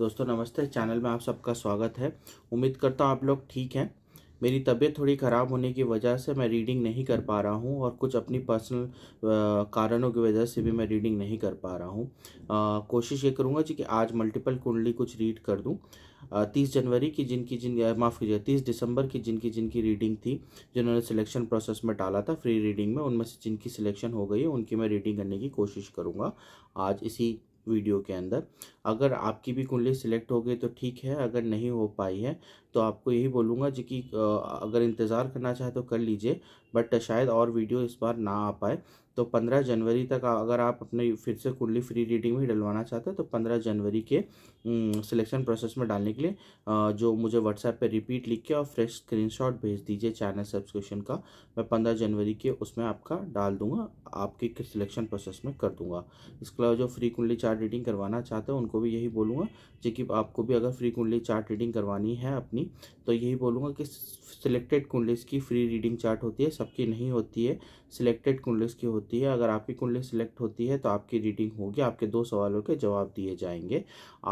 दोस्तों नमस्ते चैनल में आप सबका स्वागत है उम्मीद करता हूँ आप लोग ठीक हैं मेरी तबीयत थोड़ी ख़राब होने की वजह से मैं रीडिंग नहीं कर पा रहा हूँ और कुछ अपनी पर्सनल कारणों की वजह से भी मैं रीडिंग नहीं कर पा रहा हूँ कोशिश ये करूँगा जी कि आज मल्टीपल कुंडली कुछ रीड कर दूँ तीस जनवरी की जिनकी जिन माफ़ कीजिए तीस दिसंबर की जिनकी जिनकी रीडिंग थी जिन्होंने सिलेक्शन प्रोसेस में डाला था फ्री रीडिंग में उनमें से जिनकी सिलेक्शन हो गई है उनकी मैं रीडिंग करने की कोशिश करूँगा आज इसी वीडियो के अंदर अगर आपकी भी कुंडली सिलेक्ट हो गई तो ठीक है अगर नहीं हो पाई है तो आपको यही बोलूँगा जी कि अगर इंतज़ार करना चाहे तो कर लीजिए बट शायद और वीडियो इस बार ना आ पाए तो पंद्रह जनवरी तक अगर आप अपने फिर से कुंडली फ्री रीडिंग में डलवाना चाहते हैं तो पंद्रह जनवरी के सिलेक्शन प्रोसेस में डालने के लिए जो मुझे व्हाट्सएप पे रिपीट लिख के और फ्रेश स्क्रीनशॉट भेज दीजिए चैनल सब्सक्रिप्शन का मैं पंद्रह जनवरी के उसमें आपका डाल दूंगा आपके सिलेक्शन प्रोसेस में कर दूंगा इसके अलावा जो फ्री कुंडली चार्ट रीडिंग करवाना चाहते हैं उनको भी यही बोलूँगा जबकि कि आपको भी अगर फ्री कुंडली चार्ट रीडिंग करवानी है अपनी अपनी तो यही बोलूँगा कि सिलेक्टेड कुंडलीस की फ्री रीडिंग चार्ट होती है सबकी नहीं होती है सिलेक्टेड कुंडलीस की होती है अगर आपकी कुंडली सिलेक्ट होती है तो आपकी रीडिंग होगी आपके दो सवालों के जवाब दिए जाएंगे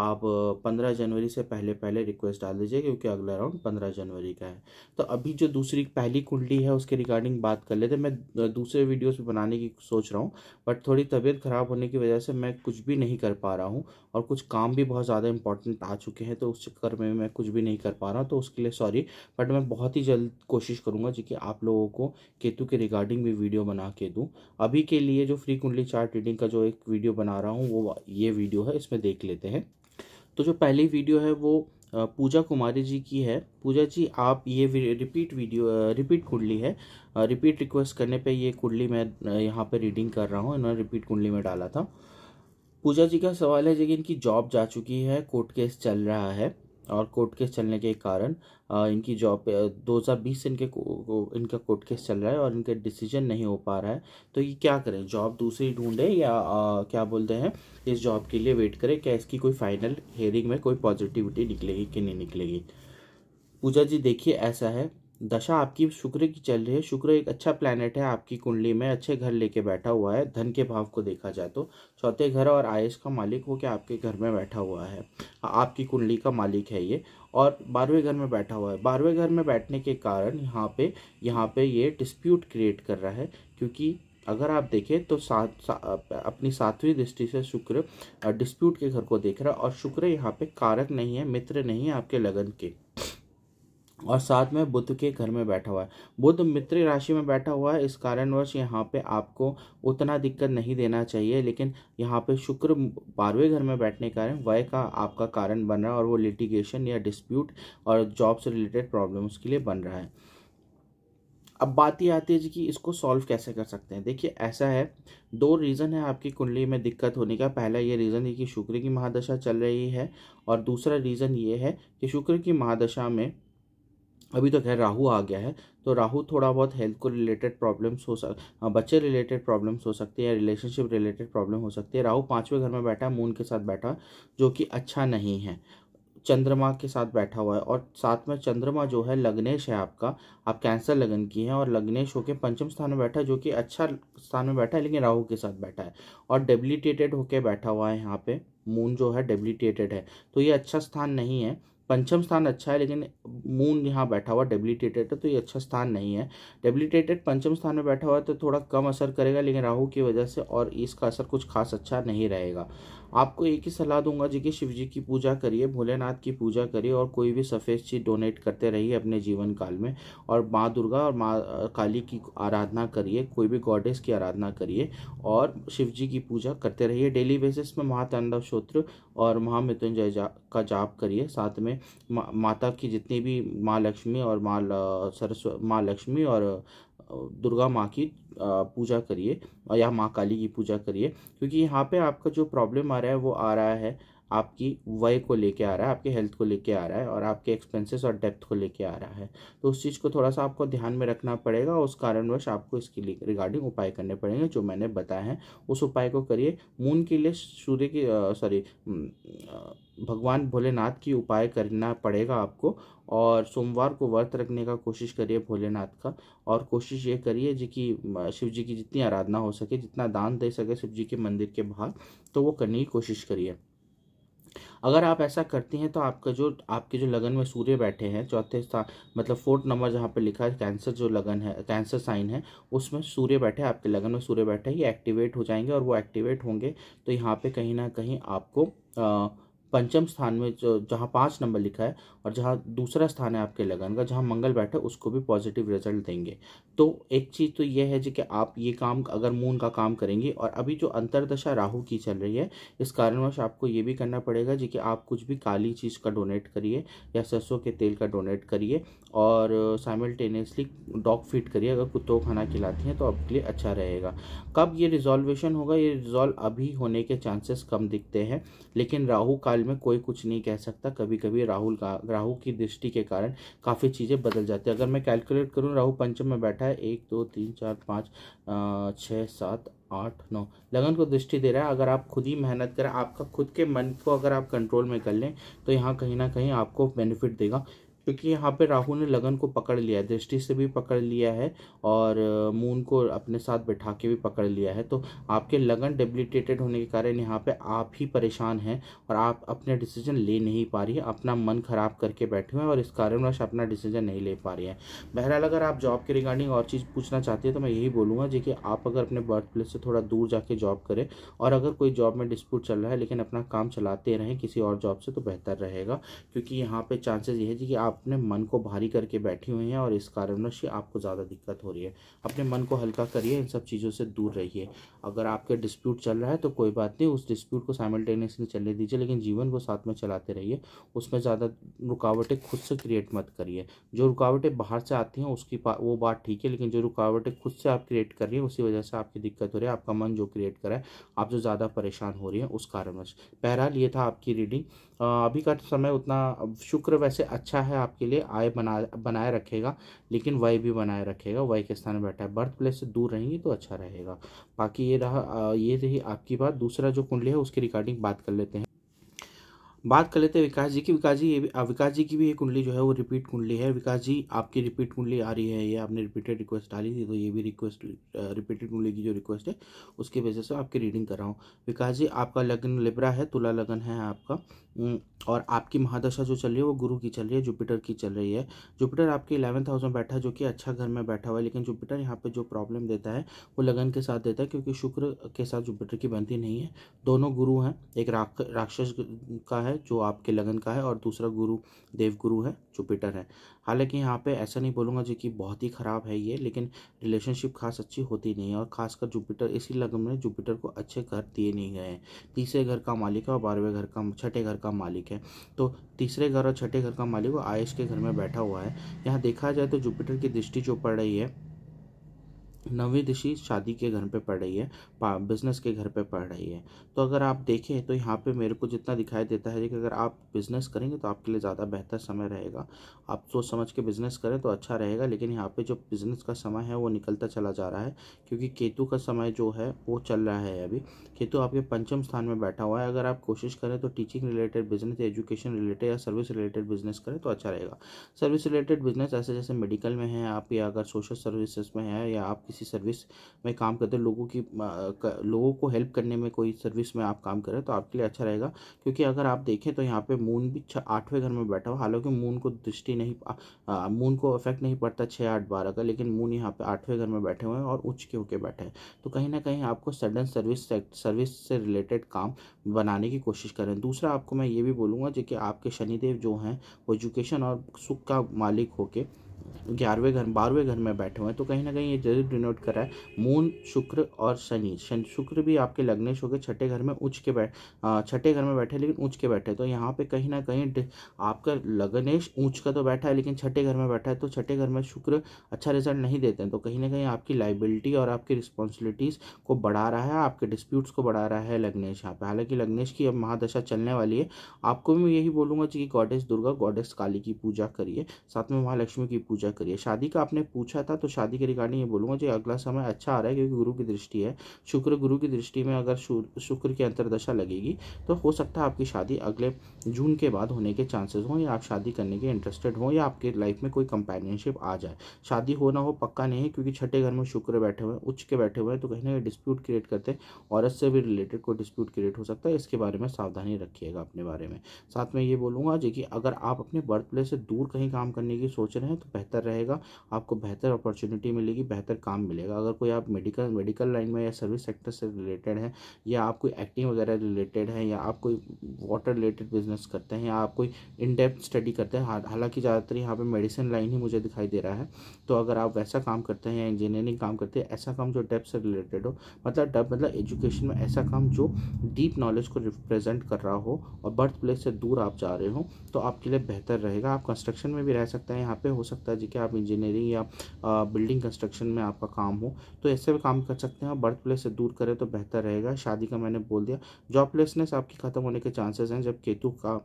आप पंद्रह जनवरी से पहले पहले रिक्वेस्ट डाल दीजिए क्योंकि अगला राउंड पंद्रह जनवरी का है तो अभी जो दूसरी पहली कुंडली है उसके रिगार्डिंग बात कर लेते मैं दूसरे वीडियोस भी बनाने की सोच रहा हूँ बट थोड़ी तबीयत ख़राब होने की वजह से मैं कुछ भी नहीं कर पा रहा हूँ और कुछ काम भी बहुत ज़्यादा इंपॉर्टेंट आ चुके हैं तो उस चक्कर में मैं कुछ भी नहीं कर पा रहा हूँ रहा तो उसके लिए सॉरी बट मैं बहुत ही जल्द कोशिश करूँगा जी कि आप लोगों को केतु के रिगार्डिंग भी वीडियो बना के दूँ अभी के लिए जो फ्री कुंडली चार्ट रीडिंग का जो एक वीडियो बना रहा हूँ वो ये वीडियो है इसमें देख लेते हैं तो जो पहली वीडियो है वो पूजा कुमारी जी की है पूजा जी आप ये रिपीट वीडियो रिपीट कुंडली है रिपीट रिक्वेस्ट करने पे ये कुंडली मैं यहाँ पे रीडिंग कर रहा हूँ इन्होंने रिपीट कुंडली में डाला था पूजा जी का सवाल है जी इनकी जॉब जा चुकी है कोर्ट केस चल रहा है और कोर्ट केस चलने के कारण इनकी जॉब दो हज़ार बीस से इनके को, इनका कोर्ट केस चल रहा है और इनका डिसीजन नहीं हो पा रहा है तो ये क्या करें जॉब दूसरी ढूंढें या आ, क्या बोलते हैं इस जॉब के लिए वेट करें क्या इसकी कोई फाइनल हेयरिंग में कोई पॉजिटिविटी निकलेगी कि नहीं निकलेगी पूजा जी देखिए ऐसा है दशा आपकी शुक्र की चल रही है शुक्र एक अच्छा प्लानट है आपकी कुंडली में अच्छे घर लेके बैठा हुआ है धन के भाव को देखा जाए तो चौथे घर और आयस का मालिक हो के आपके घर में बैठा हुआ है आपकी कुंडली का मालिक है ये और बारहवें घर में बैठा हुआ है बारहवें घर में बैठने के कारण यहाँ पे यहाँ पे ये डिस्प्यूट क्रिएट कर रहा है क्योंकि अगर आप देखें तो सात सा, अपनी सातवीं दृष्टि से शुक्र डिस्प्यूट के घर को देख रहा है और शुक्र यहाँ पे कारक नहीं है मित्र नहीं है आपके लगन के और साथ में बुद्ध के घर में बैठा हुआ है बुद्ध मित्र राशि में बैठा हुआ है इस कारणवश यहाँ पे आपको उतना दिक्कत नहीं देना चाहिए लेकिन यहाँ पे शुक्र बारहवें घर में बैठने के कारण वय का आपका कारण बन रहा है और वो लिटिगेशन या डिस्प्यूट और जॉब से रिलेटेड प्रॉब्लम्स के लिए बन रहा है अब बात ये आती है जी कि इसको सॉल्व कैसे कर सकते हैं देखिए ऐसा है दो रीज़न है आपकी कुंडली में दिक्कत होने का पहला ये रीज़न है कि शुक्र की महादशा चल रही है और दूसरा रीज़न ये है कि शुक्र की महादशा में अभी तो खैर राहु आ गया है तो राहु थोड़ा बहुत हेल्थ को रिलेटेड प्रॉब्लम्स हो सक हाँ, बच्चे रिलेटेड प्रॉब्लम्स हो सकती है रिलेशनशिप रिलेटेड प्रॉब्लम हो सकती है राहु पाँचवें घर में बैठा है मून के साथ बैठा जो कि अच्छा नहीं है चंद्रमा के साथ बैठा हुआ है और साथ में चंद्रमा जो है लग्नेश है आपका आप कैंसर लगन की है और लग्नेश होकर पंचम स्थान में बैठा है जो कि अच्छा स्थान में बैठा है लेकिन राहु के साथ बैठा है और डेबिलिटेटेड होके बैठा हुआ है यहाँ पे मून जो है डेबिलिटेटेड है तो ये अच्छा स्थान नहीं है पंचम स्थान अच्छा है लेकिन मून यहाँ बैठा हुआ डेबिलिटेटेड है तो ये अच्छा स्थान नहीं है डेबिलिटेटेड पंचम स्थान में बैठा हुआ है तो थोड़ा कम असर करेगा लेकिन राहु की वजह से और इसका असर कुछ खास अच्छा नहीं रहेगा आपको एक ही सलाह दूंगा जी कि शिव जी की पूजा करिए भोलेनाथ की पूजा करिए और कोई भी सफ़ेद चीज़ डोनेट करते रहिए अपने जीवन काल में और माँ दुर्गा और माँ काली की आराधना करिए कोई भी गॉडेस की आराधना करिए और शिव जी की पूजा करते रहिए डेली बेसिस में महातांडव श्रोत्र और महामृत्युंजय जा, का जाप करिए साथ में मा, माता की जितनी भी माँ लक्ष्मी और माँ सरस्व माँ लक्ष्मी और दुर्गा माँ की पूजा करिए या माँ काली की पूजा करिए क्योंकि यहाँ पे आपका जो प्रॉब्लम आ रहा है वो आ रहा है आपकी वय को लेके आ रहा है आपके हेल्थ को लेके आ रहा है और आपके एक्सपेंसेस और डेप्थ को लेके आ रहा है तो उस चीज़ को थोड़ा सा आपको ध्यान में रखना पड़ेगा उस कारणवश आपको इसके लिए रिगार्डिंग उपाय करने पड़ेंगे जो मैंने बताए हैं उस उपाय को करिए मून के लिए सूर्य की सॉरी भगवान भोलेनाथ की उपाय करना पड़ेगा आपको और सोमवार को व्रत रखने का कोशिश करिए भोलेनाथ का और कोशिश ये करिए जी कि शिव जी की जितनी आराधना हो सके जितना दान दे सके शिव जी के मंदिर के बाहर तो वो करने की कोशिश करिए अगर आप ऐसा करती हैं तो आपका जो आपके जो लगन में सूर्य बैठे हैं चौथे स्थान मतलब फोर्थ नंबर जहाँ पे लिखा है कैंसर जो लगन है कैंसर साइन है उसमें सूर्य बैठे आपके लगन में सूर्य बैठे ये एक्टिवेट हो जाएंगे और वो एक्टिवेट होंगे तो यहाँ पर कहीं ना कहीं आपको आ, पंचम स्थान में जो जहाँ पाँच नंबर लिखा है और जहाँ दूसरा स्थान है आपके लगन का जहाँ मंगल बैठे उसको भी पॉजिटिव रिजल्ट देंगे तो एक चीज़ तो यह है जी कि आप ये काम अगर मून का काम करेंगे और अभी जो अंतरदशा राहु की चल रही है इस कारणवश आपको ये भी करना पड़ेगा जी कि आप कुछ भी काली चीज़ का डोनेट करिए या सरसों के तेल का डोनेट करिए और साइमल्टेनियसली डॉग फीड करिए अगर कुत्तों खाना खिलाती हैं तो आपके लिए अच्छा रहेगा कब ये रिजॉल्वेशन होगा ये रिजॉल्व अभी होने के चांसेस कम दिखते हैं लेकिन राहू काली हाल में कोई कुछ नहीं कह सकता कभी कभी राहुल का राहु की दृष्टि के कारण काफ़ी चीज़ें बदल जाती है अगर मैं कैलकुलेट करूँ राहु पंचम में बैठा है एक दो तीन चार पाँच छः सात आठ नौ लगन को दृष्टि दे रहा है अगर आप खुद ही मेहनत करें आपका खुद के मन को अगर आप कंट्रोल में कर लें तो यहाँ कहीं ना कहीं आपको बेनिफिट देगा क्योंकि यहाँ पे राहु ने लगन को पकड़ लिया है दृष्टि से भी पकड़ लिया है और मून को अपने साथ बैठा के भी पकड़ लिया है तो आपके लगन डेबिलिटेटेड होने के कारण यहाँ पे आप ही परेशान हैं और आप अपने डिसीजन ले नहीं पा रही है अपना मन खराब करके बैठे हुए हैं और इस कारणवश अपना डिसीजन नहीं ले पा रही है बहरहाल अगर आप जॉब के रिगार्डिंग और चीज़ पूछना चाहती है तो मैं यही बोलूँगा जी कि आप अगर अपने बर्थ प्लेस से थोड़ा दूर जाके जॉब करें और अगर कोई जॉब में डिस्प्यूट चल रहा है लेकिन अपना काम चलाते रहें किसी और जॉब से तो बेहतर रहेगा क्योंकि यहाँ पर चांसेज ये है जी कि आप अपने मन को भारी करके बैठी हुई हैं और इस कारणवश आपको ज़्यादा दिक्कत हो रही है अपने मन को हल्का करिए इन सब चीज़ों से दूर रहिए अगर आपके डिस्प्यूट चल रहा है तो कोई बात नहीं उस डिस्प्यूट को साइमल्टेनियसली चलने दीजिए लेकिन जीवन को साथ में चलाते रहिए उसमें ज़्यादा रुकावटें खुद से क्रिएट मत करिए जो रुकावटें बाहर से आती हैं उसकी वो बात ठीक है लेकिन जो रुकावटें खुद से आप क्रिएट कर रही हैं उसी वजह से आपकी दिक्कत हो रही है आपका मन जो क्रिएट करा है आप जो ज़्यादा परेशान हो रही है उस कारणवश बहरहाल ये था आपकी रीडिंग अभी का समय उतना शुक्र वैसे अच्छा है आपके लिए आय बना बनाए रखेगा लेकिन वही भी बनाए रखेगा वय के स्थान में बैठा है बर्थ प्लेस से दूर रहेंगे तो अच्छा रहेगा बाकी ये रहा ये रही आपकी बात दूसरा जो कुंडली है उसके रिगार्डिंग बात कर लेते हैं बात कर लेते हैं विकास जी की विकास जी ये विकास जी की भी ये कुंडली जो है वो रिपीट कुंडली है विकास जी आपकी रिपीट कुंडली आ रही है ये आपने रिपीटेड रिक्वेस्ट डाली थी तो ये भी रिक्वेस्ट रिपीटेड कुंडली की जो रिक्वेस्ट है उसकी वजह से आपकी रीडिंग कर रहा हूँ विकास जी आपका लग्न लिब्रा है तुला लगन है आपका और आपकी महादशा जो चल रही है वो गुरु की चल रही है जुपिटर की चल रही है जुपिटर आपके इलेवंथ हाउस में बैठा है जो कि अच्छा घर में बैठा हुआ है लेकिन जुपिटर यहाँ पे जो प्रॉब्लम देता है वो लगन के साथ देता है क्योंकि शुक्र के साथ जुपिटर की बनती नहीं है दोनों गुरु हैं एक राक्षस का है है जो आपके लगन का है और दूसरा गुरु देव गुरु है जुपिटर है हालांकि यहाँ पे ऐसा नहीं बोलूँगा जो कि बहुत ही ख़राब है ये लेकिन रिलेशनशिप खास अच्छी होती नहीं है और खासकर जुपिटर इसी लगन में जुपिटर को अच्छे घर दिए नहीं गए हैं तीसरे घर का मालिक है और बारहवें घर का छठे घर का मालिक है तो तीसरे घर और छठे घर का मालिक वो आयुष के घर में बैठा हुआ है यहाँ देखा जाए तो जुपिटर की दृष्टि जो पड़ रही है नवी दिशी शादी के घर पे पड़ रही है बिज़नेस के घर पे पड़ रही है तो अगर आप देखें तो यहाँ पे मेरे को जितना दिखाई देता है कि अगर आप बिज़नेस करेंगे तो आपके लिए ज़्यादा बेहतर समय रहेगा आप सोच समझ के बिज़नेस करें तो अच्छा रहेगा लेकिन यहाँ पे जो बिज़नेस का समय है वो निकलता चला जा रहा है क्योंकि केतु का समय जो है वो चल रहा है अभी केतु आपके पंचम स्थान में बैठा हुआ है अगर आप कोशिश करें तो teaching related business education related या सर्विस रिलेटेड बिज़नेस करें तो अच्छा रहेगा सर्विस रिलेटेड बिज़नेस ऐसे जैसे मेडिकल में है आप या अगर सोशल सर्विसेज में है या आप किसी सर्विस में काम करते हैं लोगों की लोगों को हेल्प करने में कोई सर्विस में आप काम करें तो आपके लिए अच्छा रहेगा क्योंकि अगर आप देखें तो यहाँ पे मून भी आठवें घर में बैठा हुआ हालांकि मून को दृष्टि नहीं मून को इफेक्ट नहीं पड़ता छः आठ बारह का लेकिन मून यहाँ पे आठवें घर में बैठे हुए हैं और उच्च के होके बैठे हैं तो कहीं ना कहीं आपको सडन सर्विस सर्विस से रिलेटेड काम बनाने की कोशिश करें दूसरा आपको मैं ये भी बोलूँगा जो कि आपके शनिदेव जो हैं एजुकेशन और सुख का मालिक होके ग्यारहवें घर बारहवें घर में बैठे हुए हैं तो कहीं ना कहीं ये जरूर डिनोट कर रहा है मून शुक्र और शनि शनि शुक्र भी आपके लग्नेश हो गए छठे घर में उच्च के बैठ छठे घर में बैठे लेकिन उच्च के बैठे तो यहाँ पे कहीं ना कहीं आपका लग्नेश ऊंच का तो बैठा है लेकिन छठे घर में बैठा है तो छठे घर में शुक्र अच्छा रिजल्ट नहीं देते हैं तो कहीं ना कहीं आपकी लाइबिलिटी और आपकी रिस्पॉन्सिबिलिटीज़ को बढ़ा रहा है आपके डिस्प्यूट्स को बढ़ा रहा है लग्नेश यहाँ पे हालांकि लग्नेश की अब महादशा चलने वाली है आपको भी मैं यही बोलूँगा कि गॉडेस दुर्गा गॉडेस काली की पूजा करिए साथ में महालक्ष्मी की पूजा पूजा करिए शादी का आपने पूछा था तो शादी के रिगार्डिंग ये बोलूँगा जो अगला समय अच्छा आ रहा है क्योंकि गुरु की दृष्टि है शुक्र गुरु की दृष्टि में अगर शुक्र की अंतरदशा लगेगी तो हो सकता है आपकी शादी अगले जून के बाद होने के चांसेस हों या आप शादी करने के इंटरेस्टेड हों या आपके लाइफ में कोई कंपेनियनशिप आ जाए शादी हो ना हो पक्का नहीं है क्योंकि छठे घर में शुक्र बैठे हुए हैं उच्च के बैठे हुए हैं तो कहीं ना कहीं डिस्प्यूट क्रिएट करते हैं औरत से भी रिलेटेड कोई डिस्प्यूट क्रिएट हो सकता है इसके बारे में सावधानी रखिएगा अपने बारे में साथ में ये बोलूँगा जी कि अगर आप अपने बर्थ प्लेस से दूर कहीं काम करने की सोच रहे हैं तो बेहतर बेहतर रहेगा आपको बेहतर अपॉर्चुनिटी मिलेगी बेहतर काम मिलेगा अगर कोई आप मेडिकल मेडिकल लाइन में या सर्विस सेक्टर से रिलेटेड है या आप कोई एक्टिंग वगैरह रिलेटेड है या आप कोई वाटर रिलेटेड बिजनेस करते हैं या आप कोई इन डेप्थ स्टडी करते हैं हालांकि ज़्यादातर यहाँ पर मेडिसिन लाइन ही मुझे दिखाई दे रहा है तो अगर आप वैसा काम करते हैं या इंजीनियरिंग काम करते हैं ऐसा काम जो डेप्थ से रिलेटेड हो मतलब डेप मतलब एजुकेशन में ऐसा काम जो डीप नॉलेज को रिप्रेजेंट कर रहा हो और बर्थ प्लेस से दूर आप जा रहे हो तो आपके लिए बेहतर रहेगा आप कंस्ट्रक्शन में भी रह सकते हैं यहाँ पे हो सकता है जी के आप इंजीनियरिंग या बिल्डिंग कंस्ट्रक्शन में आपका काम हो तो ऐसे भी काम कर सकते हैं बर्थ प्लेस से दूर करें तो बेहतर रहेगा शादी का मैंने बोल दिया जॉब प्लेसनेस आपकी ख़त्म होने के चांसेस हैं जब केतु का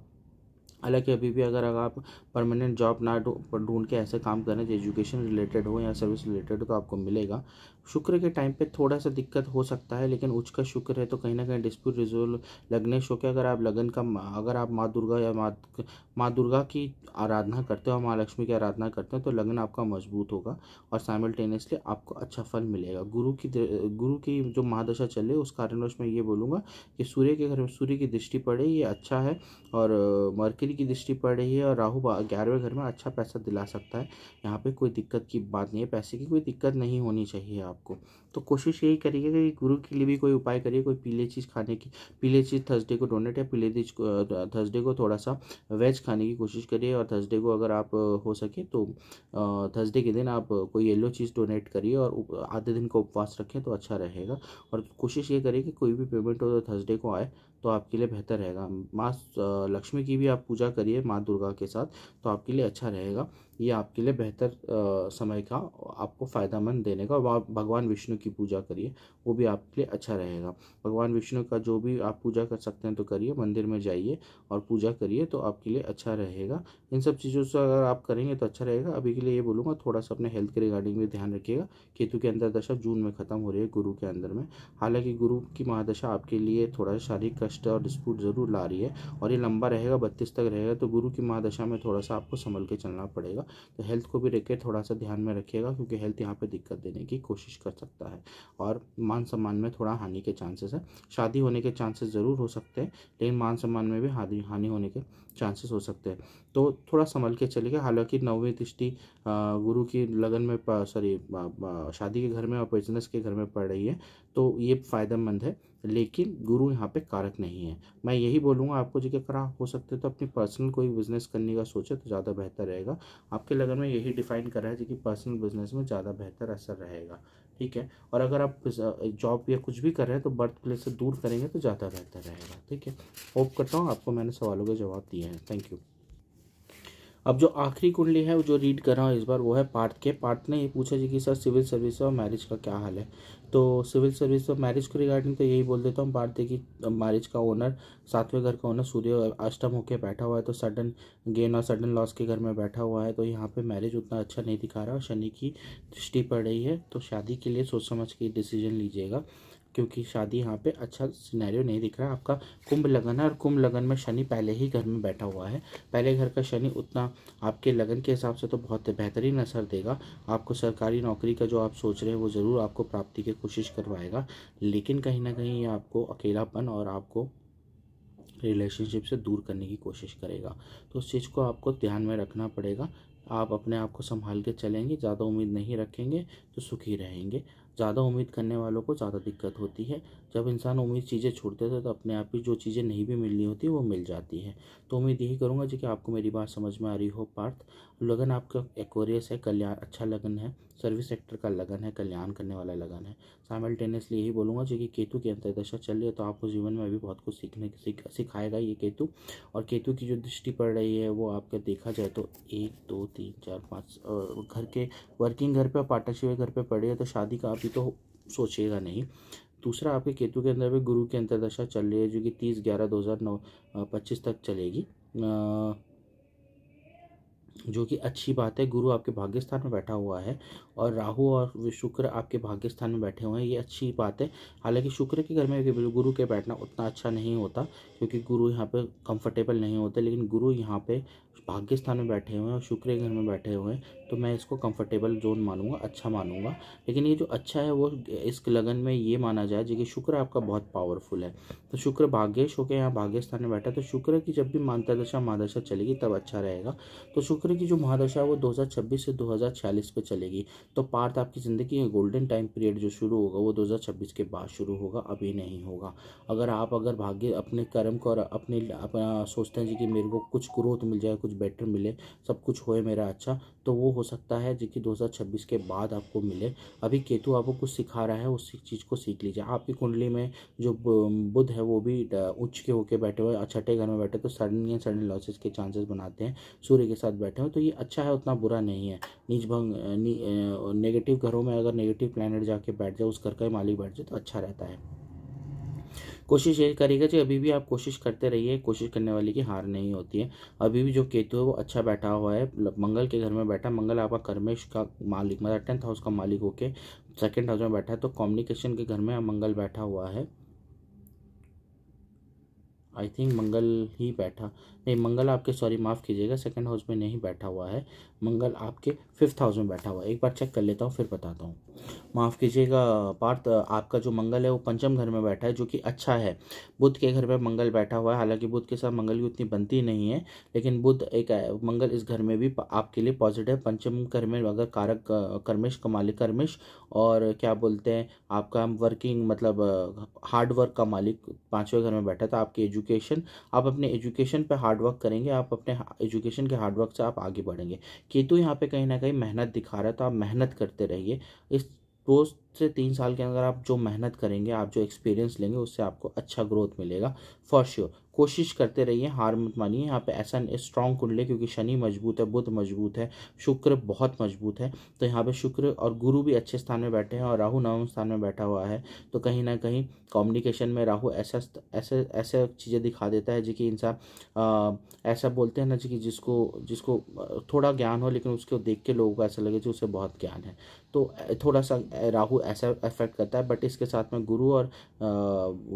हालांकि अभी भी अगर अगर आप परमानेंट जॉब ना ढूंढ के ऐसे काम करें जो एजुकेशन रिलेटेड हो या सर्विस रिलेटेड हो तो आपको मिलेगा शुक्र के टाइम पे थोड़ा सा दिक्कत हो सकता है लेकिन उच्च का शुक्र है तो कहीं ना कहीं डिस्प्यूट रिजोल्व लगने शो के अगर आप लगन का अगर आप माँ दुर्गा या माँ माँ दुर्गा की आराधना करते हो माँ लक्ष्मी की आराधना करते हो तो लगन आपका मजबूत होगा और साइमल्टेनियसली आपको अच्छा फल मिलेगा गुरु की गुरु की जो महादशा है उस कारणवश मैं ये बोलूँगा कि सूर्य के घर में सूर्य की दृष्टि पड़े ये अच्छा है और मरकरी की दृष्टि पड़ रही है और राहु ग्यारहवें घर में अच्छा पैसा दिला सकता है यहाँ पे कोई दिक्कत की बात नहीं है पैसे की कोई दिक्कत नहीं होनी चाहिए आप आपको तो कोशिश यही करिएगा कि गुरु के लिए भी कोई उपाय करिए कोई पीले चीज़ खाने की पीले चीज़ थर्सडे को डोनेट या पीले चीज थर्सडे को थोड़ा सा वेज खाने की कोशिश करिए और थर्सडे को अगर आप हो सके तो थर्सडे के दिन आप कोई येलो चीज़ डोनेट करिए और आधे दिन का उपवास रखें तो अच्छा रहेगा और कोशिश ये करिए कि कोई भी पेमेंट हो तो थर्सडे को आए तो आपके लिए बेहतर रहेगा माँ लक्ष्मी की भी आप पूजा करिए माँ दुर्गा के साथ तो आपके लिए अच्छा रहेगा ये आपके लिए बेहतर समय का आपको फ़ायदा मंद देने का और भगवान विष्णु की पूजा करिए वो भी आपके लिए अच्छा रहेगा भगवान विष्णु का जो भी आप पूजा कर सकते हैं तो करिए मंदिर में जाइए और पूजा करिए तो आपके लिए अच्छा रहेगा इन सब चीज़ों से अगर आप करेंगे तो अच्छा रहेगा अभी के लिए ये बोलूँगा थोड़ा सा अपने हेल्थ के रिगार्डिंग भी ध्यान रखिएगा केतु के अंदर दशा जून में ख़त्म हो रही है गुरु के अंदर में हालांकि गुरु की महादशा आपके लिए थोड़ा सा शारीरिक कष्ट और डिस्प्यूट ज़रूर ला रही है और ये लंबा रहेगा बत्तीस तक रहेगा तो गुरु की महादशा में थोड़ा सा आपको संभल के चलना पड़ेगा तो हेल्थ को भी रख थोड़ा सा ध्यान में रखिएगा क्योंकि हेल्थ यहाँ पर दिक्कत देने की कोशिश कर सकता है है और मान सम्मान में थोड़ा हानि के चांसेस है शादी होने के चांसेस ज़रूर हो सकते हैं लेकिन मान सम्मान में भी हानि हानि होने के चांसेस हो सकते हैं तो थोड़ा संभल के चलेगा हालांकि नौवीं दृष्टि गुरु की लगन में सॉरी शादी के घर में और बिजनेस के घर में पड़ रही है तो ये फ़ायदेमंद है लेकिन गुरु यहाँ पे कारक नहीं है मैं यही बोलूँगा आपको जो अगर हो सकते तो अपनी पर्सनल कोई बिजनेस करने का सोचे तो ज़्यादा बेहतर रहेगा आपके लगन में यही डिफाइन कर रहा है जी कि पर्सनल बिजनेस में ज़्यादा बेहतर असर रहेगा ठीक है और अगर आप जॉब या कुछ भी कर रहे हैं तो बर्थ प्लेस से दूर करेंगे तो ज़्यादा बेहतर रहेगा ठीक है होप करता हूँ आपको मैंने सवालों के जवाब दिए हैं थैंक यू अब जो आखिरी कुंडली है वो जो रीड कर रहा हूँ इस बार वो है पार्थ के पार्थ ने ये पूछा जी कि सर सिविल सर्विस और मैरिज का क्या हाल है तो सिविल सर्विस और मैरिज के रिगार्डिंग तो यही बोल देता हूँ बात देखिए मैरिज का ओनर सातवें घर का ओनर सूर्य अष्टम होकर बैठा हुआ है तो सडन गेन और सडन लॉस के घर में बैठा हुआ है तो यहाँ पे मैरिज उतना अच्छा नहीं दिखा रहा और शनि की दृष्टि पड़ रही है तो शादी के लिए सोच समझ के डिसीजन लीजिएगा क्योंकि शादी यहाँ पे अच्छा सिनेरियो नहीं दिख रहा है आपका कुंभ लगन है और कुंभ लगन में शनि पहले ही घर में बैठा हुआ है पहले घर का शनि उतना आपके लगन के हिसाब से तो बहुत बेहतरीन असर देगा आपको सरकारी नौकरी का जो आप सोच रहे हैं वो ज़रूर आपको प्राप्ति की कोशिश करवाएगा लेकिन कहीं ना कहीं ये आपको अकेलापन और आपको रिलेशनशिप से दूर करने की कोशिश करेगा तो उस चीज़ को आपको ध्यान में रखना पड़ेगा आप अपने आप को संभाल के चलेंगे ज़्यादा उम्मीद नहीं रखेंगे तो सुखी रहेंगे ज़्यादा उम्मीद करने वालों को ज़्यादा दिक्कत होती है जब इंसान उम्मीद चीज़ें छोड़ देता है तो अपने आप ही जो चीज़ें नहीं भी मिलनी होती वो मिल जाती है तो उम्मीद यही करूँगा जी कि आपको मेरी बात समझ में आ रही हो पार्थ लगन आपका एक्वेरियस है कल्याण अच्छा लगन है सर्विस सेक्टर का लगन है कल्याण करने वाला लगन है साइमल्टेनियसली यही बोलूँगा जो कि केतु की अंतर्दशा चल रही है तो आपको जीवन में अभी बहुत कुछ सीखने सिखाएगा ये केतु और केतु की जो दृष्टि पड़ रही है वो आपका देखा जाए तो एक दो तीन चार पाँच घर के वर्किंग घर पर पार्टनरशिप घर पर पड़ रही है तो शादी का आप होती तो सोचेगा नहीं दूसरा आपके केतु के अंदर भी गुरु की अंतरदशा चल रही है जो कि तीस ग्यारह दो हज़ार नौ पच्चीस तक चलेगी जो कि अच्छी बात है गुरु आपके भाग्य स्थान में बैठा हुआ है और राहु और शुक्र आपके भाग्य स्थान में बैठे हुए हैं ये अच्छी बात है हालांकि शुक्र के घर में गुरु के बैठना उतना अच्छा नहीं होता क्योंकि गुरु यहाँ पे कंफर्टेबल नहीं होते लेकिन गुरु यहाँ पे भाग्य स्थान में बैठे हुए हैं और शुक्र के घर में बैठे हुए हैं तो मैं इसको कम्फर्टेबल जोन मानूंगा अच्छा मानूंगा लेकिन ये जो अच्छा है वो इस लगन में ये माना जाए जो कि शुक्र आपका बहुत पावरफुल है तो शुक्र भाग्यश होकर यहाँ भाग्य स्थान में बैठा तो शुक्र की जब भी मानता दशा मादशा चलेगी तब अच्छा रहेगा तो शुक्र सूर्य की जो महादशा है वो 2026 से 2046 पे चलेगी तो पार्थ आपकी ज़िंदगी का गोल्डन टाइम पीरियड जो शुरू होगा वो 2026 के बाद शुरू होगा अभी नहीं होगा अगर आप अगर भाग्य अपने कर्म को और अपने अपना सोचते हैं जी कि मेरे को कुछ ग्रोथ मिल जाए कुछ बेटर मिले सब कुछ होए मेरा अच्छा तो वो हो सकता है जो कि 2026 के बाद आपको मिले अभी केतु आपको कुछ सिखा रहा है उस चीज़ को सीख लीजिए आपकी कुंडली में जो बुध है वो भी उच्च के होके बैठे हुए छठे अच्छा घर में बैठे तो सडन या सडन लॉसेज के चांसेस बनाते हैं सूर्य के साथ बैठे हो तो ये अच्छा है उतना बुरा नहीं है निज भंग नेगेटिव घरों में अगर नेगेटिव प्लानट जाके बैठ जाए उस घर का ही मालिक बैठ जाए तो अच्छा रहता है कोशिश ये करेगा कि अभी भी आप कोशिश करते रहिए कोशिश करने वाले की हार नहीं होती है अभी भी जो केतु है वो अच्छा बैठा हुआ है मतलब मंगल के घर में बैठा मंगल आपका कर्मेश का मालिक मतलब टेंथ हाउस का मालिक होके सेकेंड हाउस में बैठा है तो कम्युनिकेशन के घर में मंगल बैठा हुआ है आई थिंक मंगल ही बैठा नहीं मंगल आपके सॉरी माफ़ कीजिएगा सेकंड हाउस में नहीं बैठा हुआ है मंगल आपके फिफ्थ हाउस में बैठा हुआ है एक बार चेक कर लेता हूँ फिर बताता हूँ माफ़ कीजिएगा पार्थ आपका जो मंगल है वो पंचम घर में बैठा है जो कि अच्छा है बुद्ध के घर में मंगल बैठा हुआ है हालांकि बुद्ध के साथ मंगल की उतनी बनती नहीं है लेकिन बुद्ध एक मंगल इस घर में भी आपके लिए पॉजिटिव पंचम घर में अगर कारक कर्मिश कमालिक कर्मिश और क्या बोलते हैं आपका वर्किंग मतलब हार्ड वर्क का मालिक पाँचवें घर में बैठा था तो आपकी एजुकेशन आप अपने एजुकेशन पर हार्ड वर्क करेंगे आप अपने एजुकेशन के हार्ड वर्क से आप आगे बढ़ेंगे केतु यहाँ पे कहीं ना कहीं मेहनत दिखा रहा है तो आप मेहनत करते रहिए इस दो से तीन साल के अंदर आप जो मेहनत करेंगे आप जो एक्सपीरियंस लेंगे उससे आपको अच्छा ग्रोथ मिलेगा फॉर श्योर sure. कोशिश करते रहिए हार मत मानिए यहाँ पे ऐसा स्ट्रॉन्ग कुंडली क्योंकि शनि मजबूत है बुध मजबूत है शुक्र बहुत मजबूत है तो यहाँ पे शुक्र और गुरु भी अच्छे स्थान में बैठे हैं और राहु नवम स्थान में बैठा हुआ है तो कहीं ना कहीं कम्युनिकेशन में राहु ऐसा ऐसे ऐसे चीज़ें दिखा देता है जो कि इंसान ऐसा बोलते हैं ना जी कि जिसको जिसको थोड़ा ज्ञान हो लेकिन उसको देख के लोगों को ऐसा लगे जो उसे बहुत ज्ञान है तो थोड़ा सा राहु ऐसा अफेक्ट करता है बट इसके साथ में गुरु और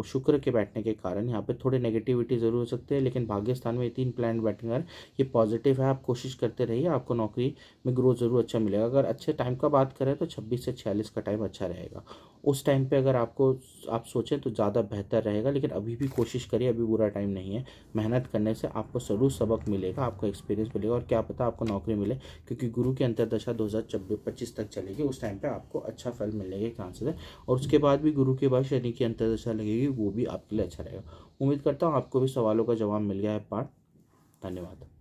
शुक्र के बैठने के कारण यहाँ पे थोड़ी नेगेटिविटी ज़रूर हो सकती है लेकिन भाग्य स्थान में ये तीन प्लान बैठने ये पॉजिटिव है आप कोशिश करते रहिए आपको नौकरी में ग्रोथ ज़रूर अच्छा मिलेगा अगर अच्छे टाइम का बात करें तो छब्बीस से छियालीस का टाइम अच्छा रहेगा उस टाइम पे अगर आपको आप सोचें तो ज़्यादा बेहतर रहेगा लेकिन अभी भी कोशिश करिए अभी बुरा टाइम नहीं है मेहनत करने से आपको ज़रूर सबक मिलेगा आपको एक्सपीरियंस मिलेगा और क्या पता आपको नौकरी मिले क्योंकि गुरु की अंतरदशा दो हज़ार तक चलेगी उस टाइम पर आपको अच्छा फल मिलने के चांसेस है और उसके बाद भी गुरु के बाद शनि की अंतरदशा लगेगी वो भी आपके लिए अच्छा रहेगा उम्मीद करता हूँ आपको भी सवालों का जवाब मिल गया है पाठ धन्यवाद